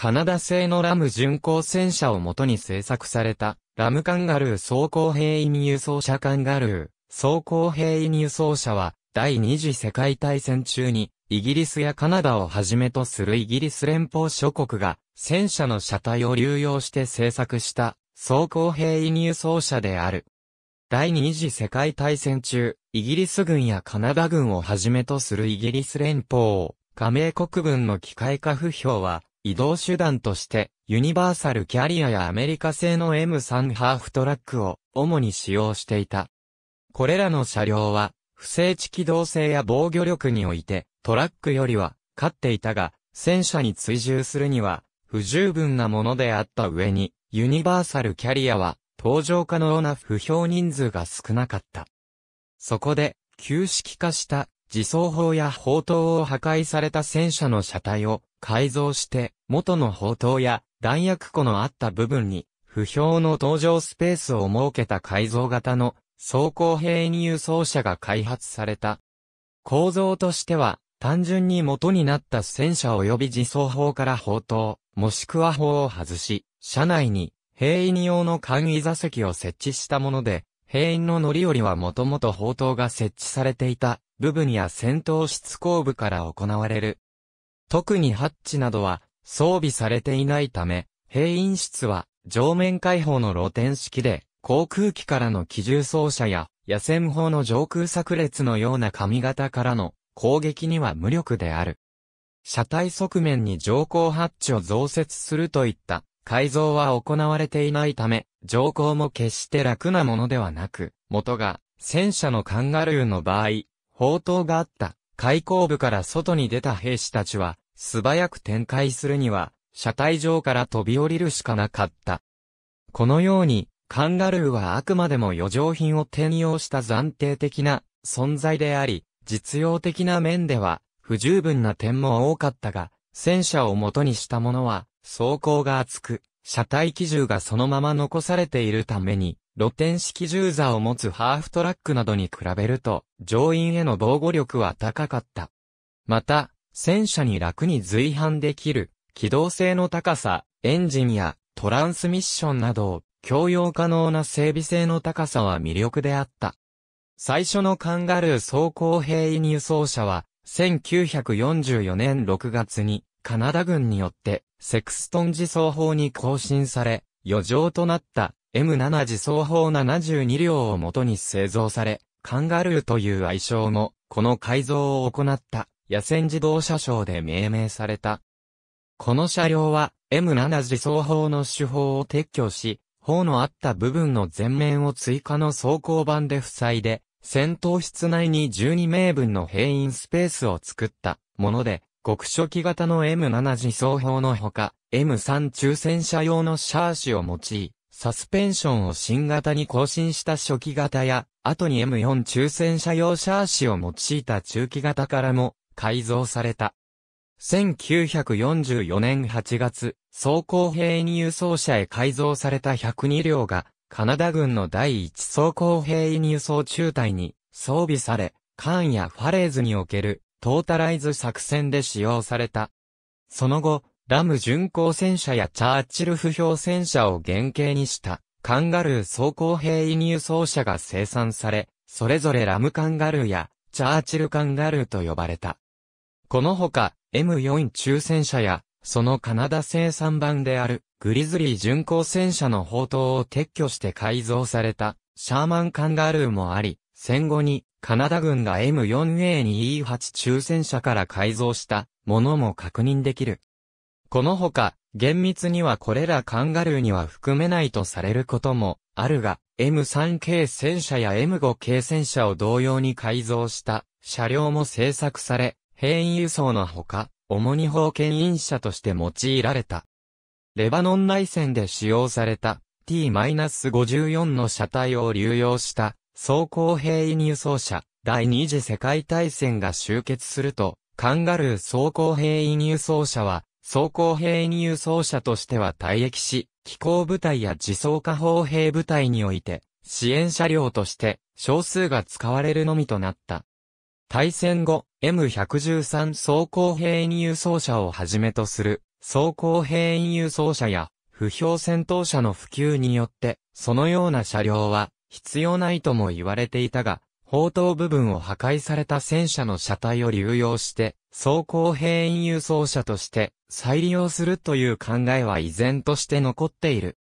カナダ製のラム巡航戦車をもとに製作された、ラムカンガルー装甲兵員輸送車カンガルー、装甲兵員輸送車は、第二次世界大戦中に、イギリスやカナダをはじめとするイギリス連邦諸国が、戦車の車体を流用して製作した、装甲兵員輸送車である。第二次世界大戦中、イギリス軍やカナダ軍をはじめとするイギリス連邦、加盟国軍の機械化不評は、移動手段として、ユニバーサルキャリアやアメリカ製の M3 ハーフトラックを主に使用していた。これらの車両は、不正地機動性や防御力において、トラックよりは、勝っていたが、戦車に追従するには、不十分なものであった上に、ユニバーサルキャリアは、搭乗可能な不評人数が少なかった。そこで、旧式化した自走砲や砲塔を破壊された戦車の車体を改造して、元の砲塔や弾薬庫のあった部分に、不評の登場スペースを設けた改造型の装甲兵に輸送車が開発された。構造としては、単純に元になった戦車及び自走砲から砲塔、もしくは砲を外し、車内に兵員用の簡易座席を設置したもので、兵員の乗り降りはもともと砲塔が設置されていた部分や戦闘室後部から行われる特にハッチなどは装備されていないため、兵員室は上面開放の露天式で、航空機からの機銃装車や野戦砲の上空炸裂のような髪型からの攻撃には無力である。車体側面に乗降ハッチを増設するといった改造は行われていないため、乗降も決して楽なものではなく、元が戦車のカンガルーの場合、砲塔があった開口部から外に出た兵士たちは、素早く展開するには、車体上から飛び降りるしかなかった。このように、カンガルーはあくまでも余剰品を転用した暫定的な存在であり、実用的な面では不十分な点も多かったが、戦車を元にしたものは、装甲が厚く、車体基準がそのまま残されているために、露天式銃座を持つハーフトラックなどに比べると、乗員への防護力は高かった。また、戦車に楽に随伴できる、機動性の高さ、エンジンやトランスミッションなど、共用可能な整備性の高さは魅力であった。最初のカンガルー装甲兵員輸送車は、1944年6月に、カナダ軍によって、セクストン自走法に更新され、余剰となった M7 自走砲72両を元に製造され、カンガルーという愛称の、この改造を行った、野戦自動車賞で命名された。この車両は、M7 自走砲の手法を撤去し、砲のあった部分の前面を追加の装甲板で塞いで、戦闘室内に12名分の兵員スペースを作ったもので、極初期型の M7 自走砲のほか、M3 中戦車用のシャーシを用い、サスペンションを新型に更新した初期型や、後に M4 抽選車用シャーシを用いた中期型からも改造された。1944年8月、装甲兵員輸送車へ改造された102両が、カナダ軍の第1装甲兵員輸送中隊に装備され、カーンやファレーズにおけるトータライズ作戦で使用された。その後、ラム巡航戦車やチャーチル不評戦車を原型にしたカンガルー装甲兵移入送車が生産され、それぞれラムカンガルーやチャーチルカンガルーと呼ばれた。このほか M4 中戦車やそのカナダ生産版であるグリズリー巡航戦車の砲塔を撤去して改造されたシャーマンカンガルーもあり、戦後にカナダ軍が M4A2E8 中戦車から改造したものも確認できる。このほか、厳密にはこれらカンガルーには含めないとされることもあるが、M3 系戦車や M5 系戦車を同様に改造した車両も製作され、兵員輸送のほか、主に封建員車として用いられた。レバノン内戦で使用された T-54 の車体を流用した装甲兵員輸送車、第二次世界大戦が終結すると、カンガルー装甲兵員輸送車は装甲兵員輸送車としては退役し、機構部隊や自走化砲兵部隊において、支援車両として少数が使われるのみとなった。対戦後、M113 装甲兵員輸送車をはじめとする装甲兵員輸送車や不評戦闘車の普及によって、そのような車両は必要ないとも言われていたが、砲塔部分を破壊された戦車の車体を流用して、装甲兵員輸送車として再利用するという考えは依然として残っている。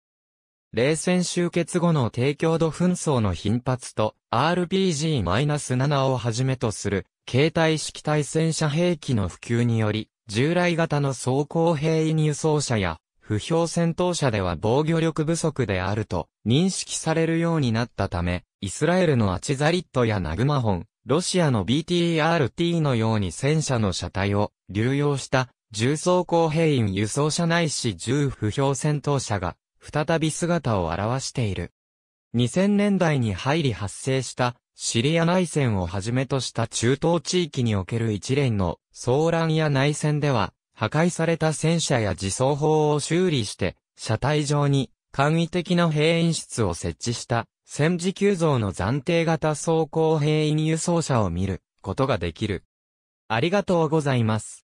冷戦終結後の低強度紛争の頻発と RPG-7 をはじめとする携帯式対戦車兵器の普及により、従来型の装甲兵員輸送車や不評戦闘車では防御力不足であると認識されるようになったため、イスラエルのアチザリットやナグマホン、ロシアの BTRT のように戦車の車体を流用した重装甲兵員輸送車内いし重不評戦闘車が再び姿を現している。2000年代に入り発生したシリア内戦をはじめとした中東地域における一連の騒乱や内戦では破壊された戦車や自走砲を修理して、車体上に簡易的な兵員室を設置した戦時急増の暫定型走行兵員輸送車を見ることができる。ありがとうございます。